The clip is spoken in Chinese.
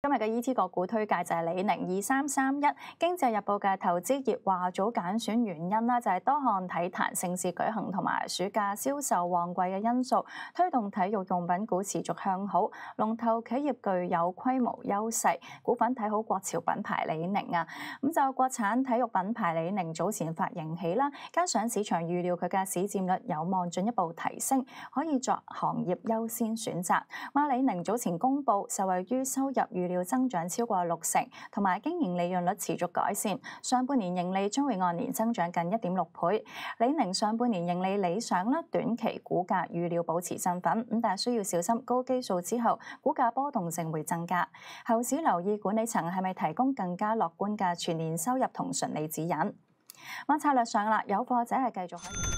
今日嘅 E T 个股推介就系李宁二三三一，经济日报嘅投资热话组拣选原因啦，就系多项体坛盛事举行同埋暑假销售旺季嘅因素，推动体育用品股持续向好，龙头企业具有规模优势，股份睇好国潮品牌李宁啊！咁就国产体育品牌李宁早前发盈起啦，加上市场预料佢嘅市占率有望进一步提升，可以作行业优先选择。马李宁早前公布，受惠于收入与料增长超过六成，同埋经营利润率持续改善。上半年盈利将会按年增长近一点六倍。李宁上半年盈利理想啦，短期股价预料保持振稳，咁但系需要小心高基数之后，股价波动性会增加。后市留意管理层系咪提供更加乐观嘅全年收入同纯利指引。咁策略上啦，有货者系继续可以。